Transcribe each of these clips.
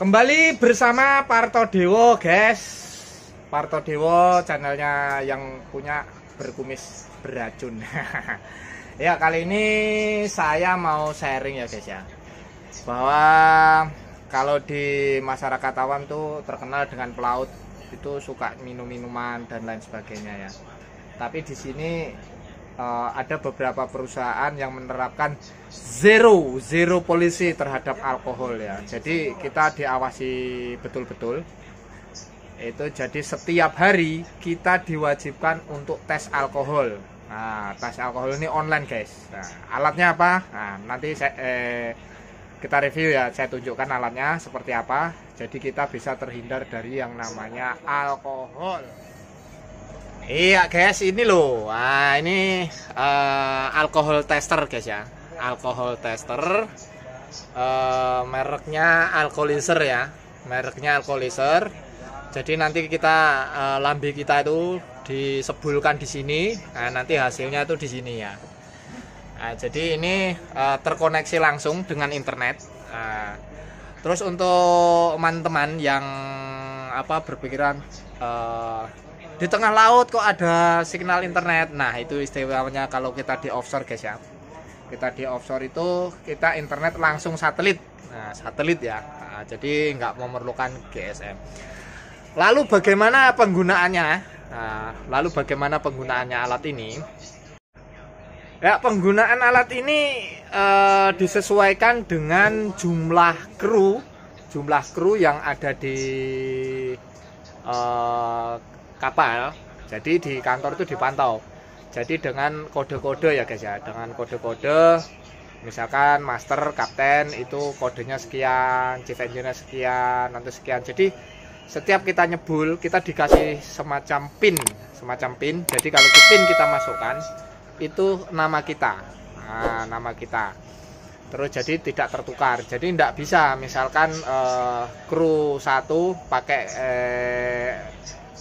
Kembali bersama Parto Dewo, guys. Parto Dewo channelnya yang punya berkumis beracun. ya, kali ini saya mau sharing ya, guys ya. Bahwa kalau di masyarakat awam tuh terkenal dengan pelaut itu suka minum minuman dan lain sebagainya ya. Tapi di sini uh, ada beberapa perusahaan yang menerapkan zero zero polisi terhadap alkohol ya. Jadi kita diawasi betul-betul. Itu jadi setiap hari kita diwajibkan untuk tes alkohol. Nah, tes alkohol ini online guys. Nah, alatnya apa? Nah, nanti saya, eh, kita review ya. Saya tunjukkan alatnya seperti apa. Jadi kita bisa terhindar dari yang namanya alkohol. Iya, guys, ini loh. Wah, ini uh, alkohol tester, guys ya. Alkohol tester. Uh, mereknya alkoholizer ya. Mereknya alkoholizer. Jadi nanti kita uh, eh, lambi kita itu disebulkan di sini. Nah, nanti hasilnya itu di sini ya. Nah, jadi ini uh, terkoneksi langsung dengan internet. Nah, terus untuk teman-teman yang apa berpikiran uh, di tengah laut kok ada signal internet nah itu istilahnya kalau kita di offshore guys ya kita di offshore itu kita internet langsung satelit nah satelit ya nah, jadi nggak memerlukan GSM lalu bagaimana penggunaannya nah, lalu bagaimana penggunaannya alat ini ya penggunaan alat ini eh, disesuaikan dengan jumlah kru jumlah kru yang ada di eh, kapal. Jadi di kantor itu dipantau. Jadi dengan kode-kode ya guys ya, dengan kode-kode misalkan master, kapten itu kodenya sekian, chief engineer sekian, nanti sekian. Jadi setiap kita nyebul kita dikasih semacam pin semacam pin jadi kalau ke pin kita masukkan itu nama kita nah, nama kita terus jadi tidak tertukar jadi tidak bisa misalkan eh, kru satu pakai eh,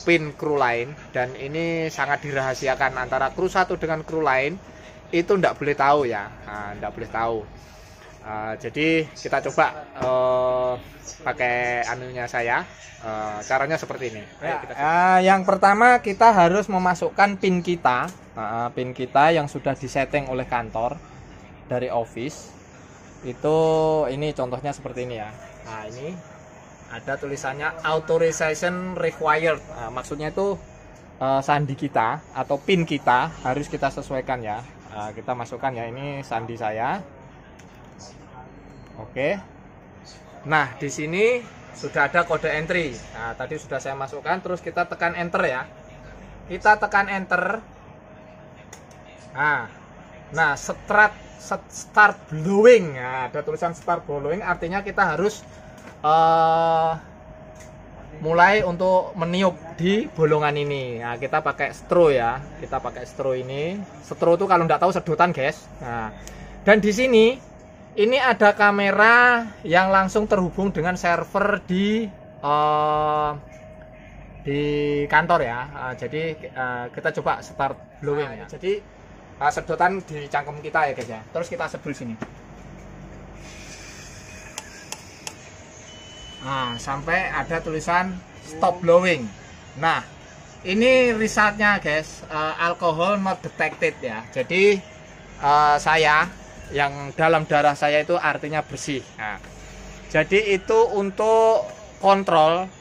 pin kru lain dan ini sangat dirahasiakan antara kru satu dengan kru lain itu tidak boleh tahu ya tidak ah, nah, boleh tahu uh, jadi kita coba uh, pakai anunya saya uh, caranya seperti ini ya, uh, yang pertama kita harus memasukkan pin kita uh, pin kita yang sudah disetting oleh kantor dari office itu ini contohnya seperti ini ya nah ini ada tulisannya authorization required nah, maksudnya itu uh, sandi kita atau pin kita harus kita sesuaikan ya uh, kita masukkan ya ini sandi saya oke okay. nah di sini sudah ada kode entry nah tadi sudah saya masukkan terus kita tekan enter ya kita tekan enter nah nah start start blowing nah, ada tulisan start blowing artinya kita harus uh, mulai untuk meniup di bolongan ini. Nah, kita pakai stro ya. Kita pakai stro ini. Stro itu kalau nggak tahu sedotan, guys. Nah, dan di sini ini ada kamera yang langsung terhubung dengan server di uh, di kantor ya. Uh, jadi uh, kita coba start blowing nah, ya. Jadi uh, sedotan di cangkem kita ya, guys ya. Terus kita sebel sini. Nah, sampai ada tulisan stop blowing. Nah, ini risetnya guys, uh, alkohol not detected ya. Jadi uh, saya yang dalam darah saya itu artinya bersih. Nah, jadi itu untuk kontrol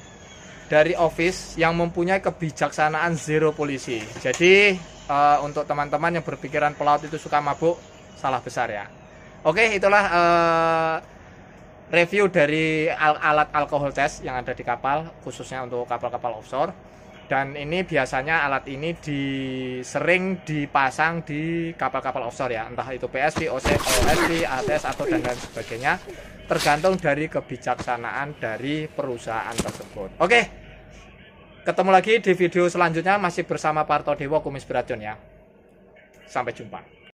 dari office yang mempunyai kebijaksanaan zero polisi. Jadi uh, untuk teman-teman yang berpikiran pelaut itu suka mabuk, salah besar ya. Oke, itulah uh, review dari al alat alkohol test yang ada di kapal khususnya untuk kapal-kapal offshore dan ini biasanya alat ini di sering dipasang di kapal-kapal offshore ya entah itu PSV, OC, OSV, ATS atau dan lain sebagainya tergantung dari kebijaksanaan dari perusahaan tersebut oke ketemu lagi di video selanjutnya masih bersama Parto Dewo Kumis Beracun ya sampai jumpa